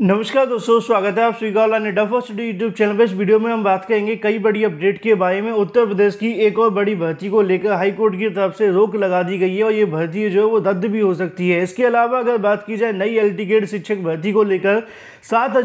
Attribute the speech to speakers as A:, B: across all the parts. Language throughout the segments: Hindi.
A: नमस्कार दोस्तों स्वागत है आप ने डफ फर्स्ट यूट्यूब चैनल पर इस वीडियो में हम बात करेंगे कई बड़ी अपडेट के बारे में उत्तर प्रदेश की एक और बड़ी भर्ती को लेकर हाईकोर्ट की तरफ से रोक लगा दी गई है और ये भर्ती जो है वो रद्द भी हो सकती है इसके अलावा अगर बात की जाए नई एल ग्रेड शिक्षक भर्ती को लेकर सात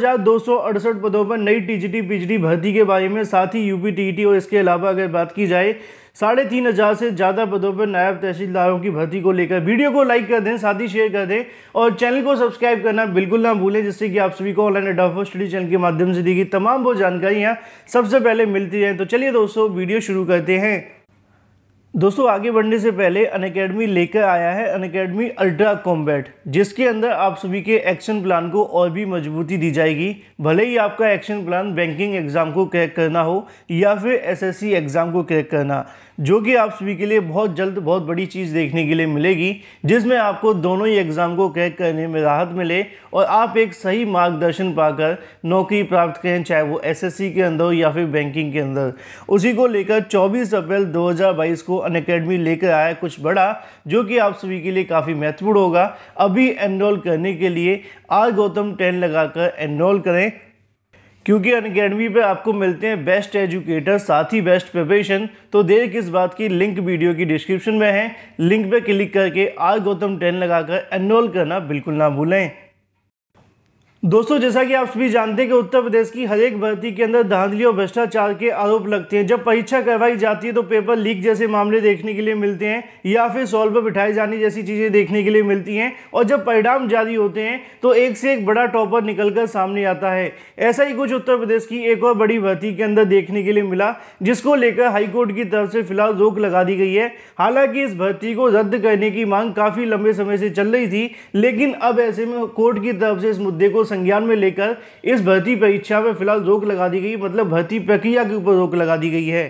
A: पदों पर नई टी जी भर्ती के बारे में साथ ही यू e और इसके अलावा अगर बात की जाए साढ़े तीन हज़ार से ज़्यादा पदों पर नायब तहसीलदारों की भर्ती को लेकर वीडियो को लाइक कर दें साथ ही शेयर कर दें और चैनल को सब्सक्राइब करना बिल्कुल ना भूलें जिससे कि आप सभी को ऑनलाइन अडाफो स्टडी चैनल के माध्यम से दी गई तमाम वो जानकारियाँ सबसे पहले मिलती रहें तो चलिए दोस्तों वीडियो शुरू करते हैं दोस्तों आगे बढ़ने से पहले अन अकेडमी लेकर आया है अन अकेडमी अल्ट्रा कॉम्बैट जिसके अंदर आप सभी के एक्शन प्लान को और भी मजबूती दी जाएगी भले ही आपका एक्शन प्लान बैंकिंग एग्ज़ाम को क्रैक करना हो या फिर एसएससी एग्ज़ाम को क्रैक करना जो कि आप सभी के लिए बहुत जल्द बहुत बड़ी चीज़ देखने के लिए मिलेगी जिसमें आपको दोनों ही एग्ज़ाम को क्रैक करने में राहत मिले और आप एक सही मार्गदर्शन पाकर नौकरी प्राप्त करें चाहे वो एसएससी के अंदर हो या फिर बैंकिंग के अंदर उसी को लेकर 24 अप्रैल 2022 को अन लेकर आया कुछ बड़ा जो कि आप सभी के लिए काफ़ी महत्वपूर्ण होगा अभी एनरोल करने के लिए आर गौतम टेन लगाकर एनरोल करें क्योंकि अनकेडमी पे आपको मिलते हैं बेस्ट एजुकेटर साथ ही बेस्ट प्रिपरेशन तो देर किस बात की लिंक वीडियो की डिस्क्रिप्शन में है लिंक पे क्लिक करके आर गौतम टेन लगाकर एनरोल करना बिल्कुल ना भूलें दोस्तों जैसा कि आप सभी जानते हैं कि उत्तर प्रदेश की हर एक भर्ती के अंदर धांधली और भ्रष्टाचार के आरोप लगते हैं जब परीक्षा करवाई जाती है तो पेपर लीक जैसे मामले देखने के लिए मिलते हैं या फिर सॉल्व पर बिठाए जाने जैसी चीज़ें देखने के लिए मिलती हैं और जब परिणाम जारी होते हैं तो एक से एक बड़ा टॉपर निकलकर सामने आता है ऐसा ही कुछ उत्तर प्रदेश की एक और बड़ी भर्ती के अंदर देखने के लिए मिला जिसको लेकर हाईकोर्ट की तरफ से फिलहाल रोक लगा दी गई है हालांकि इस भर्ती को रद्द करने की मांग काफ़ी लंबे समय से चल रही थी लेकिन अब ऐसे में कोर्ट की तरफ से इस मुद्दे को संज्ञान में लेकर इस भर्ती परीक्षा पर फिलहाल रोक लगा दी गई मतलब भर्ती प्रक्रिया के ऊपर रोक लगा दी गई है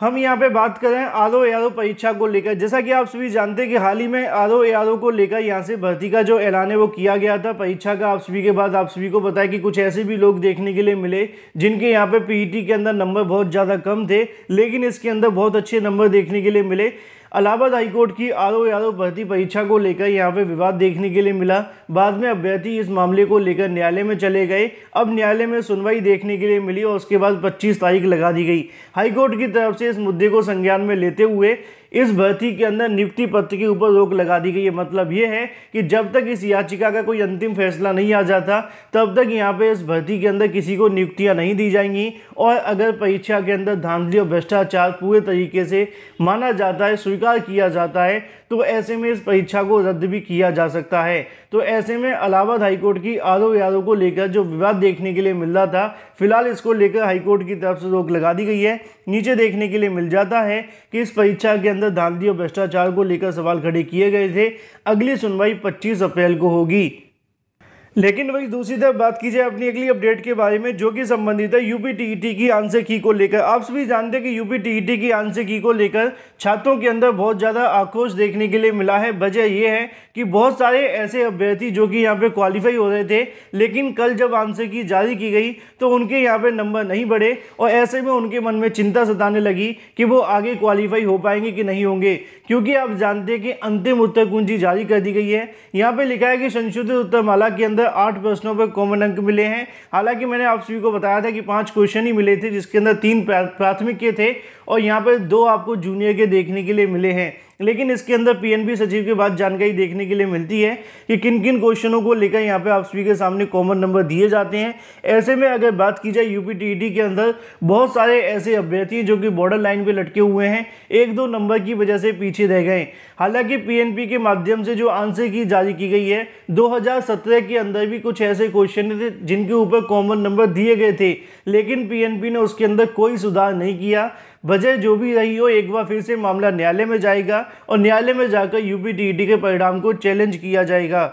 A: हम यहाँ पे बात करें आर ओ आर परीक्षा को लेकर जैसा कि आप सभी जानते हैं कि हाल ही में आर ओ आर को लेकर यहाँ से भर्ती का जो ऐलान है वो किया गया था परीक्षा का आप सभी के बाद आप सभी को बताया कि कुछ ऐसे भी लोग देखने के लिए मिले जिनके यहाँ पे पीईटी के अंदर नंबर बहुत ज़्यादा कम थे लेकिन इसके अंदर बहुत अच्छे नंबर देखने के लिए मिले अलाहाबाद हाईकोर्ट की आर ओ भर्ती परीक्षा को लेकर यहाँ पे विवाद देखने के लिए मिला बाद में अभ्यर्थी इस मामले को लेकर न्यायालय में चले गए अब न्यायालय में सुनवाई देखने के लिए मिली और उसके बाद पच्चीस तारीख लगा दी गई हाईकोर्ट की तरफ से इस मुद्दे को संज्ञान में लेते हुए इस भर्ती के अंदर नियुक्ति पत्र के ऊपर रोक लगा दी गई है मतलब ये है कि जब तक इस याचिका का कोई अंतिम फैसला नहीं आ जाता तब तक यहाँ पे इस भर्ती के अंदर किसी को नियुक्तियाँ नहीं दी जाएंगी और अगर परीक्षा के अंदर धांधली और भ्रष्टाचार पूरे तरीके से माना जाता है स्वीकार किया जाता है तो ऐसे में इस परीक्षा को रद्द भी किया जा सकता है तो ऐसे में अलाहाबाद हाईकोर्ट की आरोप यादव को लेकर जो विवाद देखने के लिए मिल रहा था फिलहाल इसको लेकर हाईकोर्ट की तरफ से रोक लगा दी गई है नीचे देखने के लिए मिल जाता है कि इस परीक्षा के अंदर धांधली और भ्रष्टाचार को लेकर सवाल खड़े किए गए थे अगली सुनवाई पच्चीस अप्रैल को होगी लेकिन वही दूसरी तरफ बात की जाए अपनी अगली अपडेट के बारे में जो कि संबंधित है यूपी टीईटी e की आंसर की को लेकर आप सभी जानते हैं कि यूपी टीईटी e की आंसर की को लेकर छात्रों के अंदर बहुत ज़्यादा आक्रोश देखने के लिए मिला है वजह यह है कि बहुत सारे ऐसे अभ्यर्थी जो कि यहाँ पे क्वालिफाई हो रहे थे लेकिन कल जब आंसर की जारी की गई तो उनके यहाँ पर नंबर नहीं बढ़े और ऐसे में उनके मन में चिंता सताने लगी कि वो आगे क्वालिफाई हो पाएंगे कि नहीं होंगे क्योंकि आप जानते हैं कि अंतिम उत्तर कुंजी जारी कर दी गई है यहाँ पर लिखा है कि संशोधित उत्तरमाला के अंदर आठ प्रश्नों पर कॉमन अंक मिले हैं हालांकि मैंने आप सभी को बताया था कि पांच क्वेश्चन ही मिले थे जिसके अंदर तीन प्राथमिक के थे और यहाँ पर दो आपको जूनियर के देखने के लिए मिले हैं लेकिन इसके अंदर पीएनबी सचिव के बाद जानकारी देखने के लिए मिलती है कि किन किन क्वेश्चनों को लेकर यहाँ पे आप सभी के सामने कॉमन नंबर दिए जाते हैं ऐसे में अगर बात की जाए यूपीटीईटी e के अंदर बहुत सारे ऐसे अभ्यर्थी जो कि बॉर्डर लाइन पर लटके हुए हैं एक दो नंबर की वजह से पीछे रह गए हालांकि पी के माध्यम से जो आंसर की जारी की गई है दो के अंदर भी कुछ ऐसे क्वेश्चन थे जिनके ऊपर कॉमन नंबर दिए गए थे लेकिन पीएनपी ने उसके अंदर कोई सुधार नहीं किया वजह जो भी रही हो एक बार फिर से मामला न्यायालय में जाएगा और न्यायालय में जाकर यूपीटीईटी e के परिणाम को चैलेंज किया जाएगा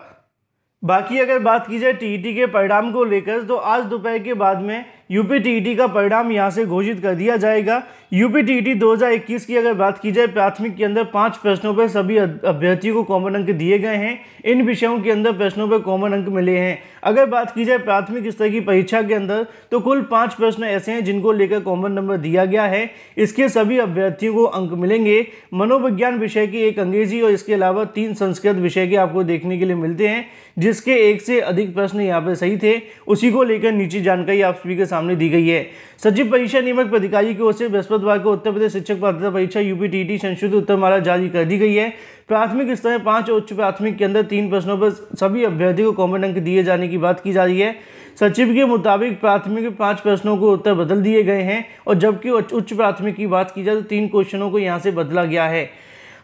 A: बाकी अगर बात की जाए टीईटी e के परिणाम को लेकर तो आज दोपहर के बाद में यूपी टीईटी e का परिणाम यहां से घोषित कर दिया जाएगा यूपी टीईटी 2021 की अगर बात की जाए प्राथमिक के अंदर पांच प्रश्नों पर सभी अभ्यर्थियों को कॉमन अंक दिए गए हैं इन विषयों के अंदर प्रश्नों पर कॉमन अंक मिले हैं अगर बात की जाए प्राथमिक स्तर की परीक्षा के अंदर तो कुल पांच प्रश्न ऐसे हैं जिनको लेकर कॉमन नंबर दिया गया है इसके सभी अभ्यर्थियों को अंक मिलेंगे मनोविज्ञान विषय के एक अंग्रेजी और इसके अलावा तीन संस्कृत विषय के आपको देखने के लिए मिलते हैं जिसके एक से अधिक प्रश्न यहाँ पर सही थे उसी को लेकर नीचे जानकारी आप सभी के सामने दी गई है सचिव परीक्षा नियमक अधिकारी की ओर से बृहस्पतिवार को उत्तर प्रदेश शिक्षक पात्रता परीक्षा यूपी टी संशोधित उत्तर माला जारी कर दी गई है प्राथमिक स्तर में पाँच और उच्च प्राथमिक के अंदर तीन प्रश्नों पर सभी अभ्यर्थी को कॉमन अंक दिए जाने की बात की जा रही है सचिव के मुताबिक प्राथमिक पांच पाँच प्रश्नों को उत्तर बदल दिए गए हैं और जबकि उच्च प्राथमिक की बात की जाए तो तीन क्वेश्चनों को यहाँ से बदला गया है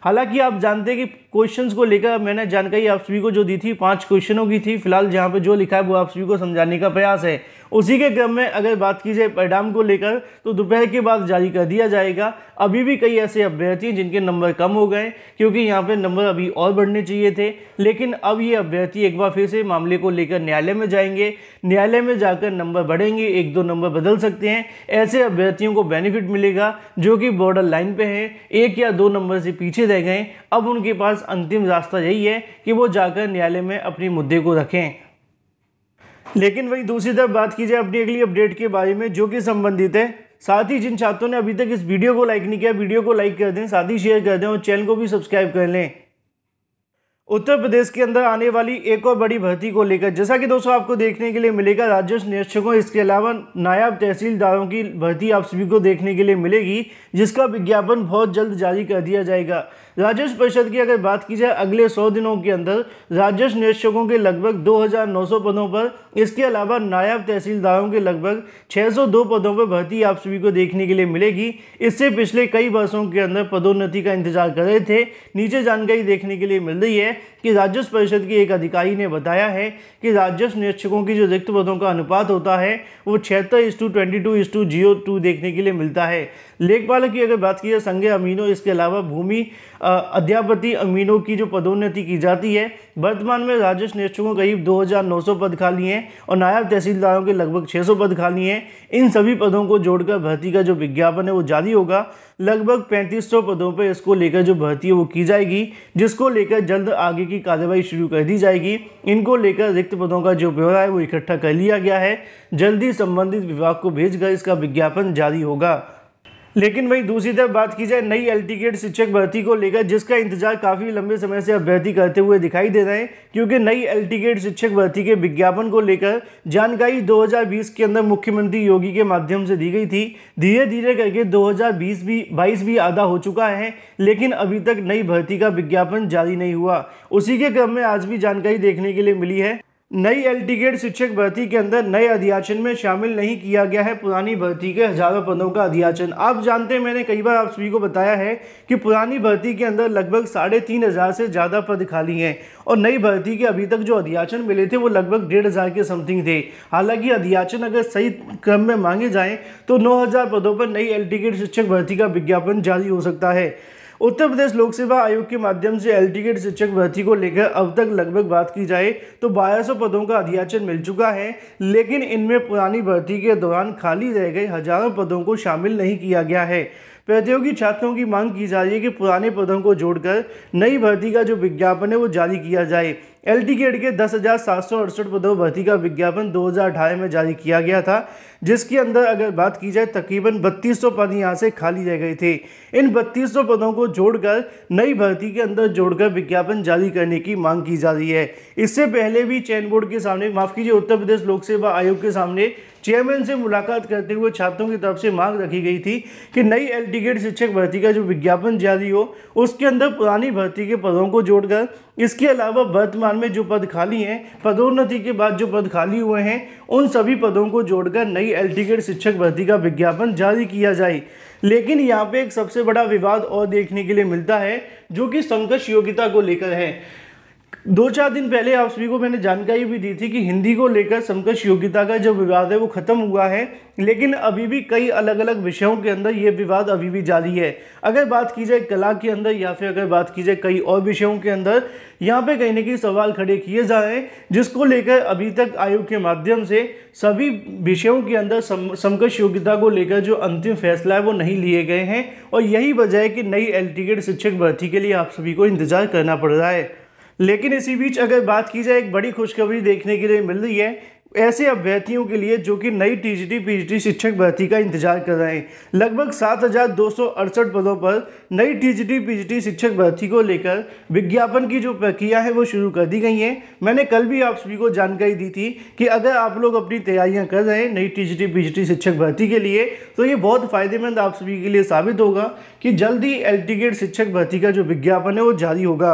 A: हालांकि आप जानते हैं कि क्वेश्चंस को लेकर मैंने जानकारी आप सभी को जो दी थी पांच क्वेश्चनों की थी फिलहाल जहां पे जो लिखा है वो आप सभी को समझाने का प्रयास है उसी के क्रम में अगर बात की जाए परिणाम को लेकर तो दोपहर के बाद जारी कर दिया जाएगा अभी भी कई ऐसे अभ्यर्थी हैं जिनके नंबर कम हो गए क्योंकि यहाँ पर नंबर अभी और बढ़ने चाहिए थे लेकिन अब ये अभ्यर्थी एक बार फिर से मामले को लेकर न्यायालय में जाएंगे न्यायालय में जाकर नंबर बढ़ेंगे एक दो नंबर बदल सकते हैं ऐसे अभ्यर्थियों को बेनिफिट मिलेगा जो कि बॉर्डर लाइन पर हैं एक या दो नंबर से पीछे रह गए अब उनके पास पास अंतिम रास्ता यही है कि वो जाकर न्यायालय में अपने मुद्दे को रखें लेकिन वही दूसरी तरफ बात की जाए अपनी अगली अपडेट के बारे में जो कि संबंधित है साथ ही जिन छात्रों ने अभी तक इस वीडियो को लाइक नहीं किया वीडियो को लाइक कर दें साथ ही शेयर कर दें और चैनल को भी सब्सक्राइब कर लें उत्तर प्रदेश के अंदर आने वाली एक और बड़ी भर्ती को लेकर जैसा कि दोस्तों आपको देखने के लिए मिलेगा राजस्व निरीक्षकों इसके अलावा नायब तहसीलदारों की भर्ती आप सभी को देखने के लिए मिलेगी जिसका विज्ञापन बहुत जल्द जारी कर दिया जाएगा राजस्व परिषद की अगर बात की जाए अगले सौ दिनों के अंदर राजस्व निरीक्षकों के लगभग 2,900 पदों पर इसके अलावा नायब तहसीलदारों के लगभग 602 पदों पर भर्ती आप सभी को देखने के लिए मिलेगी इससे पिछले कई वर्षों के अंदर पदोन्नति का इंतजार कर रहे थे नीचे जानकारी देखने के लिए मिल रही है कि राजस्व परिषद की एक अधिकारी ने बताया है कि राजस्व निरीक्षकों की जो रिक्त पदों का अनुपात होता है वो छिहत्तर is to twenty two is to zero two देखने के लिए मिलता है लेखपाल की अगर बात की जाए संघ अमीनों इसके अलावा भूमि अध्यापति अमीनों की जो पदोन्नति की जाती है वर्तमान में राजस्व निरीक्षकों करीब दो पद खाली हैं और नायब तहसीलदारों के लगभग छः पद खाली हैं इन सभी पदों को जोड़कर भर्ती का जो विज्ञापन है वो जारी होगा लगभग 3500 पदों पर इसको लेकर जो भर्ती है वो की जाएगी जिसको लेकर जल्द आगे की कार्यवाही शुरू कर दी जाएगी इनको लेकर रिक्त पदों का जो ब्यौरा है वो इकट्ठा कर लिया गया है जल्दी संबंधित विभाग को भेजकर इसका विज्ञापन जारी होगा लेकिन वही दूसरी तरफ बात की जाए नई एल टी शिक्षक भर्ती को लेकर जिसका इंतजार काफ़ी लंबे समय से अभ्यर्थी करते हुए दिखाई दे रहे हैं क्योंकि नई एल टी शिक्षक भर्ती के विज्ञापन को लेकर जानकारी 2020 के अंदर मुख्यमंत्री योगी के माध्यम से दी गई थी धीरे धीरे करके 2020 भी बाईस भी आधा हो चुका है लेकिन अभी तक नई भर्ती का विज्ञापन जारी नहीं हुआ उसी के क्रम में आज भी जानकारी देखने के लिए मिली है नई एलटीगेट शिक्षक भर्ती के अंदर नए अध्याचन में शामिल नहीं किया गया है पुरानी भर्ती के हजारों पदों का अध्याचन आप जानते हैं मैंने कई बार आप सभी को बताया है कि पुरानी भर्ती के अंदर लगभग साढ़े तीन हज़ार से ज़्यादा पद खाली हैं और नई भर्ती के अभी तक जो अध्याचन मिले थे वो लगभग डेढ़ हज़ार के समथिंग थे हालांकि अध्याचन अगर सही क्रम में मांगे जाएँ तो नौ पदों पर नई एल शिक्षक भर्ती का विज्ञापन जारी हो सकता है उत्तर प्रदेश लोक सेवा आयोग के माध्यम से एल टी शिक्षक भर्ती को लेकर अब तक लगभग बात की जाए तो 1200 पदों का अध्याचन मिल चुका है लेकिन इनमें पुरानी भर्ती के दौरान खाली रह गए हजारों पदों को शामिल नहीं किया गया है प्रतियोगी छात्रों की मांग की जा रही है कि पुराने पदों को जोड़कर नई भर्ती का जो विज्ञापन है वो जारी किया जाए एल टी गेट के दस हज़ार सात सौ अड़सठ पदों भर्ती का विज्ञापन 2018 में जारी किया गया था जिसके अंदर अगर बात की जाए तकरीबन 3200 पद यहाँ से खाली रह गए थे इन 3200 पदों को जोड़कर नई भर्ती के अंदर जोड़कर विज्ञापन जारी करने की मांग की जा रही है इससे पहले भी चयन बोर्ड के सामने माफ़ कीजिए उत्तर प्रदेश लोक सेवा आयोग के सामने चेयरमैन से मुलाकात करते हुए छात्रों की तरफ से मांग रखी गई थी कि नई एल शिक्षक भर्ती का जो विज्ञापन जारी हो उसके अंदर पुरानी भर्ती के पदों को जोड़कर इसके अलावा वर्तमान में जो पद खाली हैं पदोन्नति के बाद जो पद खाली हुए हैं उन सभी पदों को जोड़कर नई एल शिक्षक भर्ती का विज्ञापन जारी किया जाए लेकिन यहाँ पे एक सबसे बड़ा विवाद और देखने के लिए मिलता है जो कि संघर्ष योग्यता को लेकर है दो चार दिन पहले आप सभी को मैंने जानकारी भी दी थी कि हिंदी को लेकर समकक्ष योग्यता का जो विवाद है वो खत्म हुआ है लेकिन अभी भी कई अलग अलग विषयों के अंदर ये विवाद अभी भी जारी है अगर बात की जाए कला के अंदर या फिर अगर बात की जाए कई और विषयों के अंदर यहाँ पे कहीं ना कहीं सवाल खड़े किए जा रहे हैं जिसको लेकर अभी तक आयोग के माध्यम से सभी विषयों के अंदर सम, समकक्ष योग्यता को लेकर जो अंतिम फैसला है वो नहीं लिए गए हैं और यही वजह है कि नई एल शिक्षक भर्ती के लिए आप सभी को इंतजार करना पड़ रहा है लेकिन इसी बीच अगर बात की जाए एक बड़ी खुशखबरी देखने के लिए मिल रही है ऐसे अभ्यर्थियों के लिए जो कि नई टीजीटी पीजीटी शिक्षक भर्ती का इंतजार कर रहे हैं लगभग सात हज़ार दो सौ अड़सठ पदों पर नई टीजीटी पीजीटी शिक्षक भर्ती को लेकर विज्ञापन की जो प्रक्रिया है वो शुरू कर दी गई है मैंने कल भी आप सभी को जानकारी दी थी कि अगर आप लोग अपनी तैयारियां कर रहे हैं नई टी जी शिक्षक भर्ती के लिए तो ये बहुत फ़ायदेमंद आप सभी के लिए साबित होगा कि जल्द ही एल शिक्षक भर्ती का जो विज्ञापन है वो जारी होगा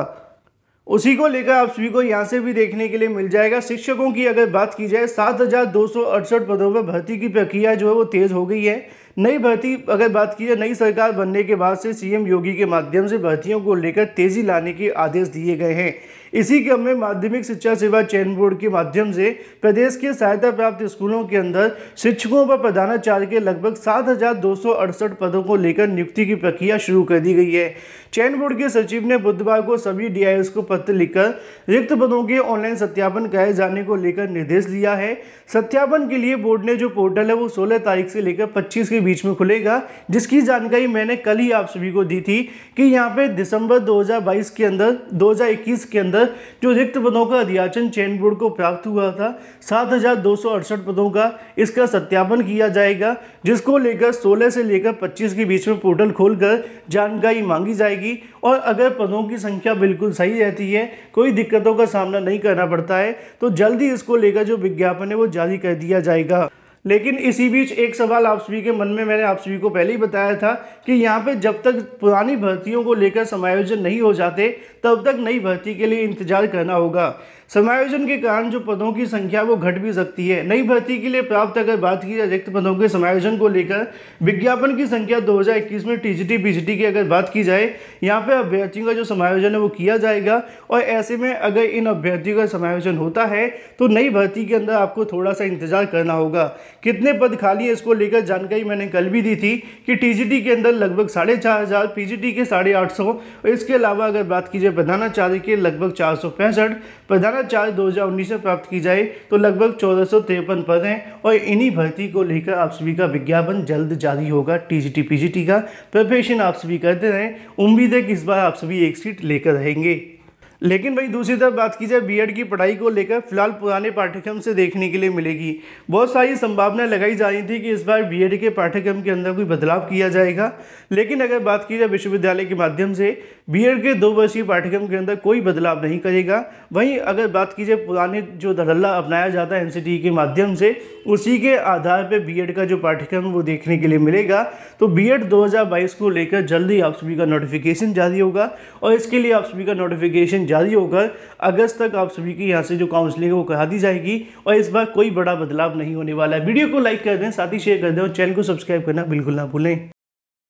A: उसी को लेकर आप सभी को यहाँ से भी देखने के लिए मिल जाएगा शिक्षकों की अगर बात की जाए सात हज़ार दो सौ अड़सठ पदों पर भर्ती की प्रक्रिया जो है वो तेज़ हो गई है नई भर्ती अगर बात की जाए नई सरकार बनने के बाद से सीएम योगी के माध्यम से भर्तियों को लेकर तेज़ी लाने के आदेश दिए गए हैं इसी क्रम में माध्यमिक शिक्षा सेवा चयन बोर्ड के माध्यम से प्रदेश के सहायता प्राप्त स्कूलों के अंदर शिक्षकों पर प्रधानाचार्य के लगभग सात पदों को लेकर नियुक्ति की प्रक्रिया शुरू कर दी गई है चयन बोर्ड के सचिव ने बुधवार को सभी डी को पत्र लिखकर रिक्त पदों के ऑनलाइन सत्यापन कराए जाने को लेकर निर्देश दिया है सत्यापन के लिए बोर्ड ने जो पोर्टल है वो 16 तारीख से लेकर 25 के बीच में खुलेगा जिसकी जानकारी मैंने कल ही आप सभी को दी थी कि यहाँ पे दिसंबर 2022 के अंदर 2021 के अंदर अंदर जो रिक्त पदों का अधियाचन चयन बोर्ड को प्राप्त हुआ था सात हजार दो सौ अड़सठ पदों का इसका सत्यापन किया जाएगा जिसको लेकर सोलह से लेकर पच्चीस के बीच में पोर्टल खोलकर जानकारी मांगी जाएगी और अगर पदों की संख्या बिल्कुल सही रहती है कोई दिक्कतों का सामना नहीं करना पड़ता है तो जल्द इसको लेकर जो विज्ञापन है वो जारी कर दिया जाएगा लेकिन इसी बीच एक सवाल आप सभी के मन में मैंने आप सभी को पहले ही बताया था कि यहाँ पे जब तक पुरानी भर्तियों को लेकर समायोजन नहीं हो जाते तब तक नई भर्ती के लिए इंतजार करना होगा समायोजन के कारण जो पदों की संख्या वो घट भी सकती है नई भर्ती के लिए प्राप्त अगर बात की जाए रिक्त पदों के समायोजन को लेकर विज्ञापन की संख्या 2021 में टीजीटी पीजीटी की अगर बात की जाए यहाँ पे अभ्यर्थियों का जो समायोजन है वो किया जाएगा और ऐसे में अगर इन अभ्यर्थियों का समायोजन होता है तो नई भर्ती के अंदर आपको थोड़ा सा इंतजार करना होगा कितने पद खाली है इसको लेकर जानकारी मैंने कल भी दी थी कि टी के अंदर लगभग साढ़े चार हज़ार के साढ़े आठ सौ और इसके अलावा अगर बात की जाए प्रधानाचार्य के लगभग चार सौ पैंसठ प्रधान ग्यारह चार दो हज़ार उन्नीस में प्राप्त की जाए तो लगभग चौदह सौ तिरपन पद हैं और इन्हीं भर्ती को लेकर आप सभी का विज्ञापन जल्द जारी होगा T G T P G T का प्रिपरेशन आप सभी करते रहें उम्मीद है कि इस बार आप सभी एक सीट लेकर रहेंगे लेकिन भाई दूसरी तरफ बात की जाए बीएड की पढ़ाई को लेकर फिलहाल पुराने पाठ्यक्रम से देखने के लिए मिलेगी बहुत सारी संभावनाएं लगाई जा रही थी कि इस बार बीएड के पाठ्यक्रम के अंदर कोई बदलाव किया जाएगा लेकिन अगर बात की जाए विश्वविद्यालय के माध्यम से बीएड के दो वर्षीय पाठ्यक्रम के अंदर कोई बदलाव नहीं करेगा वहीं अगर बात की जाए पुराने जो धड़ल्ला अपनाया जाता है एन के माध्यम से उसी के आधार पर बी का जो पाठ्यक्रम वो देखने के लिए मिलेगा तो बी एड को लेकर जल्दी आप सभी का नोटिफिकेशन जारी होगा और इसके लिए आप सभी का नोटिफिकेशन जारी होकर अगस्त तक आप सभी की यहाँ से जो काउंसलिंग है वो करा दी जाएगी और इस बार कोई बड़ा बदलाव नहीं होने वाला है वीडियो को लाइक कर दें साथ ही शेयर कर दें और चैनल को सब्सक्राइब करना बिल्कुल ना भूलें